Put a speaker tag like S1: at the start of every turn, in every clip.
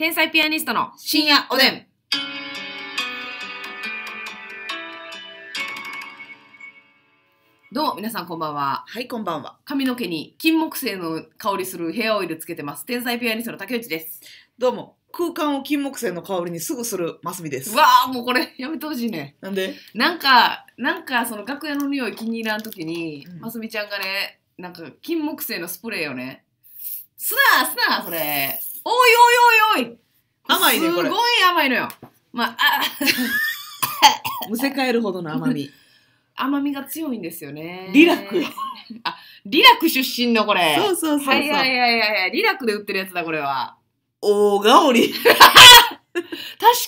S1: 天才ピアニストの深夜おでん。どうも皆さんこんばんは。はい、こんばんは。髪の毛に金木犀の香りするヘアオイルつけてます。天才ピアニストの竹内です。どうも。空間を金木犀の香りにすぐするますみです。わあ、もうこれやめてほしいね。なんでなんか、なんかその楽屋の匂い気に入らんときに、ますみちゃんがね、なんか金木犀のスプレーをね、すなーすなーそれ、おいおいおいおい甘いね、これ。すごい甘いのよ。まあ、あ むせ返るほどの甘み。甘みが強いんですよね。リラク。あ、リラク出身のこれ。そうそうそうそう。はいはいはいはい。リラクで売ってるやつだ、これは。大がおり。確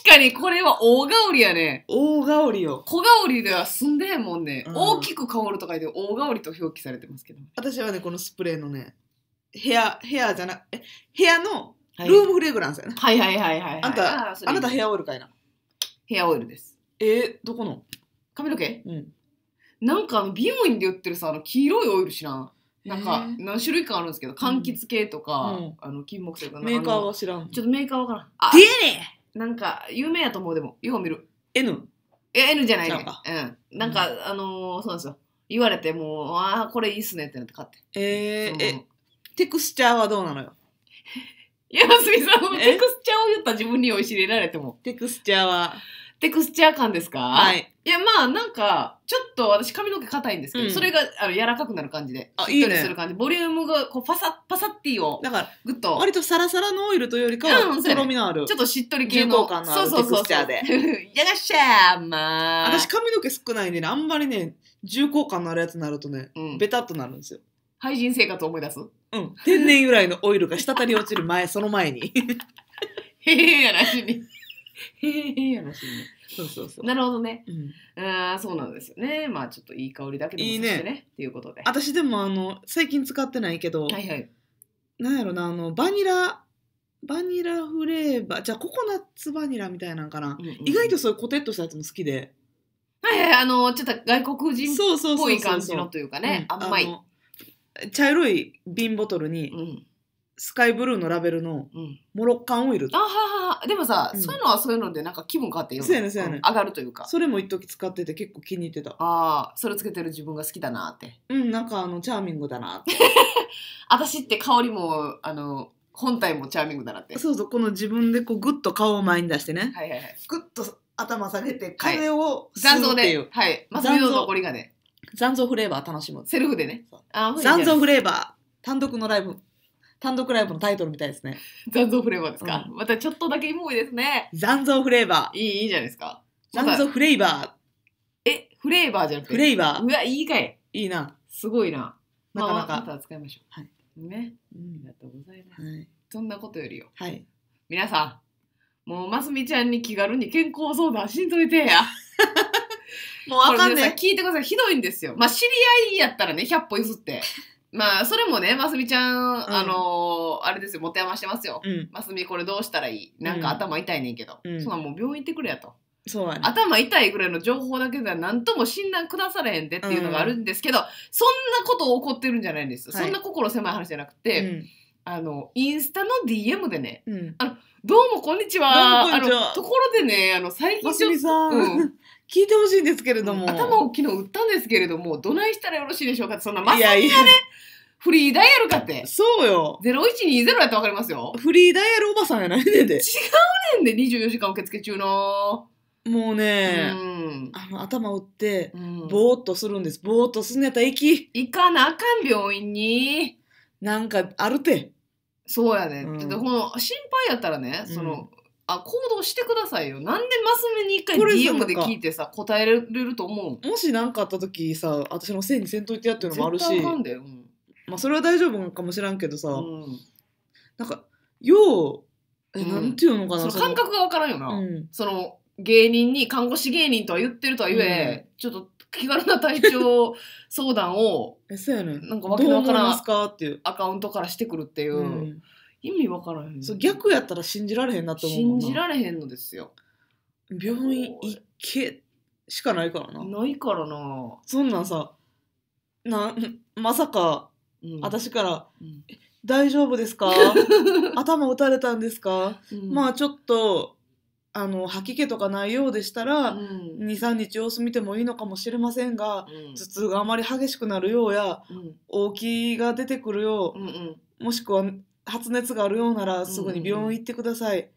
S1: かにこれは大がおりやね。大がおりよ。小がおりでは済んでへんもんね。うん、大きく香るとか言って大がおりと表記されてますけど。私はね、このスプレーのね、部屋、部屋じゃな、え、部屋のはい、ルームフレグランスやね。はいはいはいはい、はい。あんたあ、あなたヘアオイルかいな。ヘアオイルです。えー、どこの髪の毛うん。なんか美容院で売ってるさ、あの黄色いオイル知らん。なんか何種類かあるんですけど、柑橘系とか、うん、あの金木製とかメーカーは知らん。ちょっとメーカーわからん。あ、デなんか有名やと思うでも、よう見る。N? え、N じゃないね。うん。なんか、うん、あのー、そうなんですよ。言われてもう、ああ、これいいっすねってなって買って。えー、え、テクスチャーはどうなのよ山住さんもテクスチャーを言った自分に酔いしれられても。テクスチャーは。テクスチャー感ですかはい。いや、まあ、なんか、ちょっと私髪の毛硬いんですけど、うん、それがあの柔らかくなる感じで、あ、いいりする感じ。ボリュームが、こう、パサッ、パサッティを、だから、ぐっと。割とサラサラのオイルというよりかは、とろみのある。ちょっとしっとり系の。感のあるテクスチャーで。そうそうやがっしゃー、まあ。私髪の毛少ないんでね、あんまりね、重厚感のあるやつになるとね、うん、ベタっとなるんですよ。廃人生活を思い出すうん。天然由来のオイルが滴り落ちる前、その前に。へへへやらしいへへへやらしいねそうそうそう。なるほどね。うん、ああ、そうなんですよね。まあちょっといい香りだけでもいいね。っていうことで。私でもあの最近使ってないけど、いはい。なんやろなあのバニラバニラフレーバーじゃあココナッツバニラみたいなんかな、うんうん意外とそういうコテッとしたやつも好きではいはい、あの、ちょっと外国人っそうそうそうぽい感じのというかね、甘い。茶色い瓶ボトルに、うんスカイブルーのラベルのモロッカンオイルあはははでもさ、うんそういうのはそういうのでなんか気分変わってよそうやねそうやねん上がるというかそれも一時使ってて結構気に入ってたああそれつけてる自分が好きだなってうんなんかあのチャーミングだなって 私って香りもあの本体もチャーミングだなってそうそうこの自分でこうグッと顔を前に出してねはいはいはいグッと頭下げて風を吸うっていう、ではい残像残りがね残像フレーバー楽しむ。セルフでね。あ残像フレーバー、単独のライブ、単独ライブのタイトルみたいですね。残像フレーバーですか、うん、またちょっとだけイモいですね。残像フレーバー。いい、いいじゃないですか。残像フレーバー。え、フレーバーじゃなくて。フレーバー。うわ、いいかい。いいな。すごいな。なかなか。また使いましょう。はい。ね。うん、ありがとうございます。はい、そんなことよりよ。はい。皆さん、もうますみちゃんに気軽に健康相談しんといてや。もうわかんない。聞いてください。ひどいんですよ。まあ、知り合いやったらね、100歩譲って。まあ、それもね、ますみちゃん、あのー、あれですよ、持て余してますよ。真澄ますみ、これどうしたらいいなんか頭痛いねんけど。うん、そんなもう病院行ってくれやと。そうね、頭痛いぐらいの情報だけでは何とも診断下されへんでっていうのがあるんですけど、うん、そんなこと起こってるんじゃないんです、はい、そんな心狭い話じゃなくて、あの、インスタの DM でね、うん、あの、どうもこんにちは。あの、ところでね、あの、最近ちょっと、うん、聞いてほしいんですけれども、うん、頭を昨日打ったんですけれども、どないしたらよろしいでしょうかって、そんな、まさにがね、いやフリーダイヤルかって。そうよ。0120やった分わかりますよ。フリーダイヤルおばさんやないねんで。違うねんで、24時間受付中の。もうね、うん、あの頭打って、ぼーっとするんです。ぼーっとすんねやったら行き。行かなあかん、病院に。なんかあるて。そうやね、うんだこの心配やったらねその、うんあ行動してくださいよなんでマス目に一回これさ DM で聞いてさ答えられると思うもし何かあった時さ、私のせいにせんといてやっていのもあるし、絶対あかんでうんまあそれは大丈夫かもしらんけどさ、うんなんか、よう、え、うんなんていうのかな、その感覚がわからんよな、うん。その芸人に看護師芸人とは言ってるとは言え、ちょっと気軽な体調相談を えそうやねなんかわけのわからどうんすかっていうアカウントからしてくるっていう、うん意味わからへんそう逆やったら信じられへんなと思うも信んなじられへんのですよ病院行けしかないからなないからな、そんなんさなまさかうん、私からうん「大丈夫ですか 頭打たれたんですか?」まあちょっとあの吐き気とかないようでしたら、うん、23日様子見てもいいのかもしれませんが、うん、頭痛があまり激しくなるようや、うん、大きいが出てくるよう、うんうん、もしくは発熱があるようならすぐに病院行ってください、うんうん、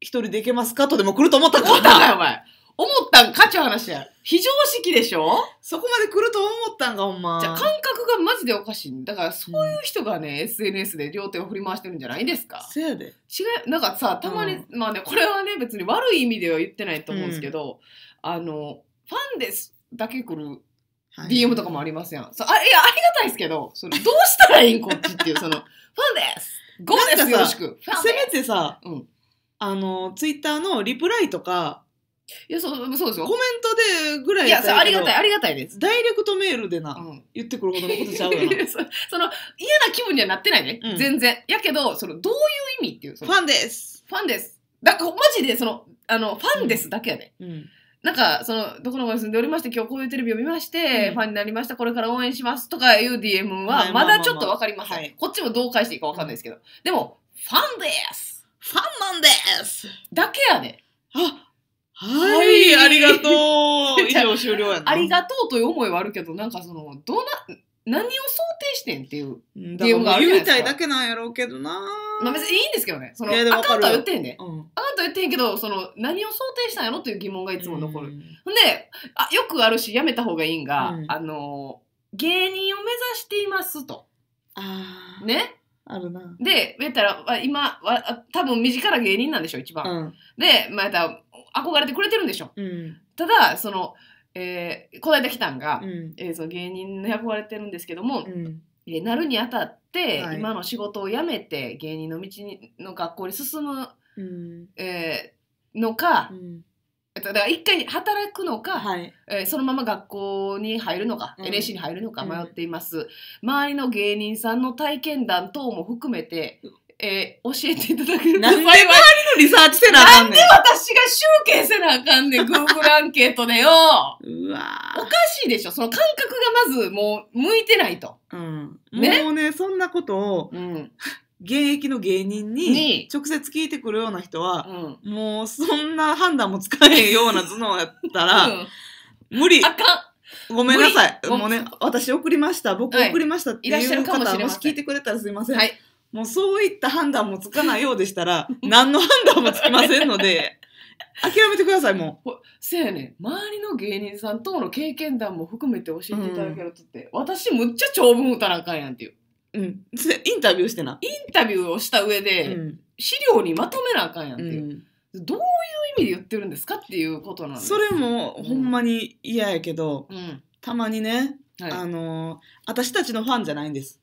S1: 一人で行けますかとでも来ると思ったことたよお前思ったんかちゅう話や。非常識でしょそこまで来ると思ったんか、ほんま。じゃ感覚がマジでおかしい。だからそういう人がね、SNS で両手を振り回してるんじゃないですか。せやで。違う、なんかさ、たまに、まあね、これはね、別に悪い意味では言ってないと思うんですけど、あの、ファンですだけ来る DM とかもありますやん。そうあいや、ありがたいですけど、そのどうしたらいいん、こっちっていう、その、ファンです
S2: ゴーですよろしく。せめ
S1: てさ、うん、あの、ツイッターのリプライとか、いや、そう、そうですコメ。ントでぐらいいやったそありがたい、ありがたいです。ダイレクトメールでな、うん。言ってくることのことちゃうよな そその、嫌な気分にはなってないね。うん全然。やけど、その、どういう意味っていう、ファンです、ファンです。だマジで、その、あの、ファンですだけやね。うん、なんか、その、どこの場に住んでおりまして、今日こういうテレビを見まして、うんファンになりました、これから応援しますとかいう DM は、まだちょっとわかりません、はいこっちもどう返していいかわかんないですけど。でも、ファンですファンなんですだけやね。あはい、ありがとう。以上終了やな。ありがとうという思いはあるけど、なんかその、どな、何を想定してんっていう理由があるじですか。言いたいだけなんやろうけどな。まあ別にいいんですけどね。その、あかんとは言ってへんね。うん、あかんとは言ってへんけど、その、何を想定したんやろっていう疑問がいつも残る。んで、あ、よくあるし、やめた方がいいんが、うん、あの、芸人を目指していますと。ああ。ねあるな。で、言ったら、今、多分身近な芸人なんでしょ、一番。うん、で、また憧れてくれてるんでしょ。うん、ただその、えー、この間来たんが、うん、えー、その芸人に憧れてるんですけども、うん、えー、なるにあたって、はい、今の仕事を辞めて芸人の道にの学校に進む、うん、えー、のか、うんだから一回働くのか、はい、えー、そのまま学校に入るのか、うん、NSC に入るのか迷っています、うん、周りの芸人さんの体験談等も含めてえー、教えていただけるとなんで周りのリサーチせなあかんねん。なんで私が集計せなあかんねん、Google アンケートでよ。うわおかしいでしょ。その感覚がまずもう向いてないと。うん。ね、もうね、そんなことを、うん、現役の芸人に直接聞いてくるような人は、うん、もうそんな判断もつかへんような頭脳やったら、うん、無理。あかん。ごめんなさい。もうね、私送りました。僕送りましたっていう方、るい、もし聞いてくれたらすいません。はいもうそういった判断もつかないようでしたら、何の判断もつきませんので、諦めてください、もう。せやねん周りの芸人さん等の経験談も含めて教えていただけるとって、私むっちゃ長文打たなあかんやんっていう。うん。インタビューしてな。インタビューをした上うで、ん。資料にまとめなあかんやんっていう。どういう意味で言ってるんですかっていうことなんです。それも、ほんまに嫌やけど、うん。たまにね、はい。あのー私たちのファンじゃないんです。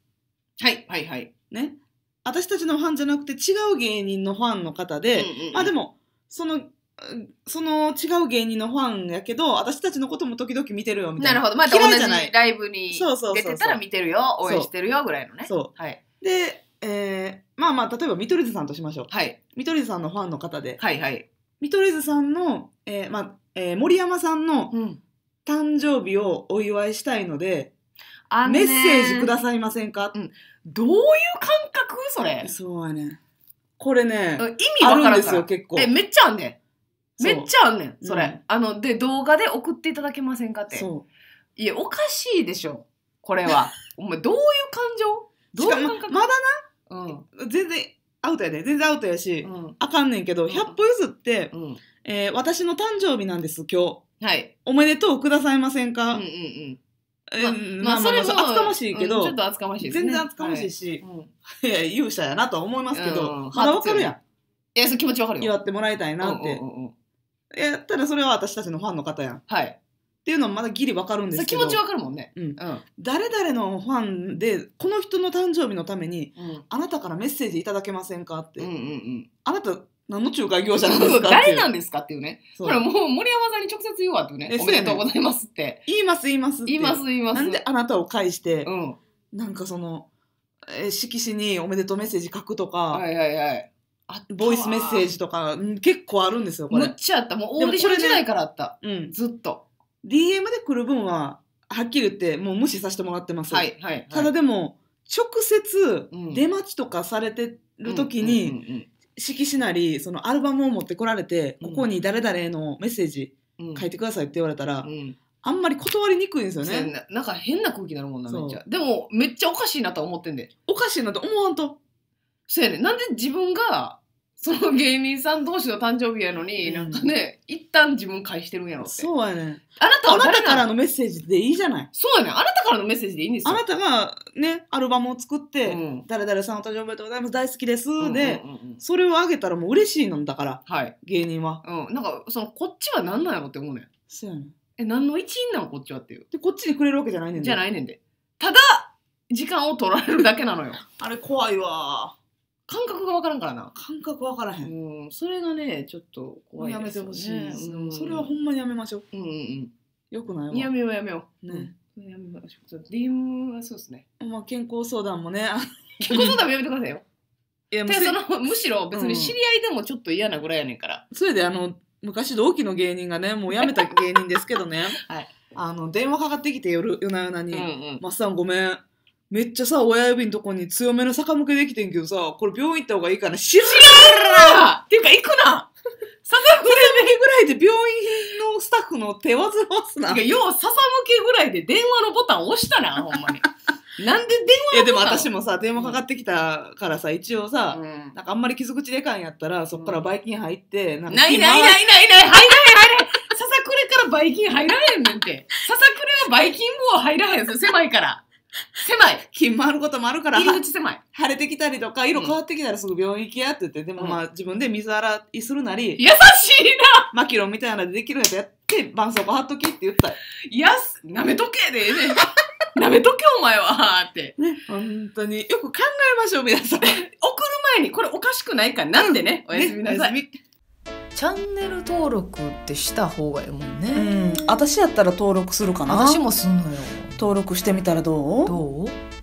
S1: はい、はい、はい。ね。私たちのファンじゃなくて違う芸人のファンの方で、うんうんうん、まあでも、その、その違う芸人のファンやけど、私たちのことも時々見てるよみたいな。なるほど。まあ、同じライブに出てたら見てるよ、そうそうそうそう応援してるよぐらいのね。そう。はい。で、えー、まあまあ、例えば見取り図さんとしましょう。はい。見取り図さんのファンの方で。はいはい。見取り図さんの、えー、まあ、えー、森山さんの誕生日をお祝いしたいので、あメッセージくださいませんかどういう感覚それ。そうやねんこれね意味あかるんらんですよ結構え、めっちゃあんねん。めっちゃあんねん、それ。うんあの、で、動画で送っていただけませんかって。そいや、おかしいでしょ。これは。お前、どういう感情どういう感覚まだうん。な全然アウトやで全然アウトやし、うん。あかんねんけど、百100歩譲って、うん。えー私の誕生日なんです今日はい。おめでとうくださいませんか、うんうんうん。まあ、それも、厚かましいけど、ちょっと厚かましいです全然厚かましいし、いや、勇者やなとは思いますけど、まだわかるやん。いや、その気持ちわかるよ。祝ってもらいたいなって。やったらそれは私たちのファンの方やん。はい。っていうのはまだギリわかるんですけど気持ちわかるもんね、うん誰々のファンでこの人の誕生日のために、あなたからメッセージいただけませんかって、あなた何の仲介業者なんですか誰なんですかっていうね。ほら、もう森山さんに直接言うわっていうね。おめでとうございますって。言います言います言います言います。なんであなたを介して、うん、なんかその、え色紙におめでとうメッセージ書くとか、はいはいはい。あボイスメッセージとか、結構あるんですよ、これ。むっちゃあった。もうオーディション時代からあった。ね、うん。ずっと。DM で来る分は、はっきり言ってもう無視させてもらってます。はい、はい、ただでも、直接出待ちとかされてる時に、色紙なりそのアルバムを持ってこられて、ここに誰々へのメッセージ書いてくださいって言われたら、あんまり断りにくいんですよねな。なんか変な空気になるもんな、めっちゃ。でも、めっちゃおかしいなとは思ってんで。おかしいなと思わんと。そうやね。なんで自分がその芸人さん同士の誕生日やのに、うんなんかね、一旦自分返してるんやろって。そうやねん。あなたはなたからのメッセージでいいじゃない。そうやねん。あなたからのメッセージでいいんですよ。あなたがね、アルバムを作って、うん誰々さんお誕生日おめでとうございます、大好きです、うんうんうんうんで、それをあげたらもう嬉しいのだから、はい。芸人は。うん。なんか、その、こっちは何なんやろって思うねん。そうやねん。え、何の一員なのこっちはっていう。で、こっちにくれるわけじゃないねんじゃない。いねんで。ただ、時間を取られるだけなのよ。あれ怖いわ感覚が分からんからな。感覚分からへん。うん、それがね、ちょっと怖いやめてほしいですうんそれはほんまにやめましょう。うんうんよくなうん。いやめようやめよう。ね。うん。やめましょう。DM はそうですね。まあ健康相談もね。健康相談もやめてくださいよ。いやもそのむしろ別に知り合いでもちょっと嫌なぐらいやねんから。それであの昔同期の芸人がねもうやめた芸人ですけどね。はいあの電話かかってきて夜夜な夜なにうんうん「マッサンごめんめっちゃさ、親指のとこに強めの逆向けできてんけどさ、これ病院行った方がいいかな。知らんっていうか、行くなささむけぐらいで病院のスタッフの手煩わすな。いや、ようささむけぐらいで電話のボタン押したな、ほんまに。なんで電話いやでも私もさ電話かかってきたからさ、一応さ、うん、なんかあんまり傷口でかんやったらそっからばい菌入って、なんかないないないないない入らへん入らへんささくれからばい菌入らへんねんてささくれのばい菌も入らへんす狭いから狭い金回ることもあるから入り口狭い腫れてきたりとか色変わってきたらすぐ病院行きやって言って、でもまあ自分で水洗いするなり優しいなマキロンみたいなのでできるやつやって伴奏膏貼っときって言ったいやすなめとけでええねな めとけお前はって。ね、本当によく考えましょう皆さん。送る前にこれおかしくないかなんでね、おやすみなさい。チャンネル登録ってした方がいいもんね。私やったら登録するかな。私もすんのよ。登録してみたらどうどう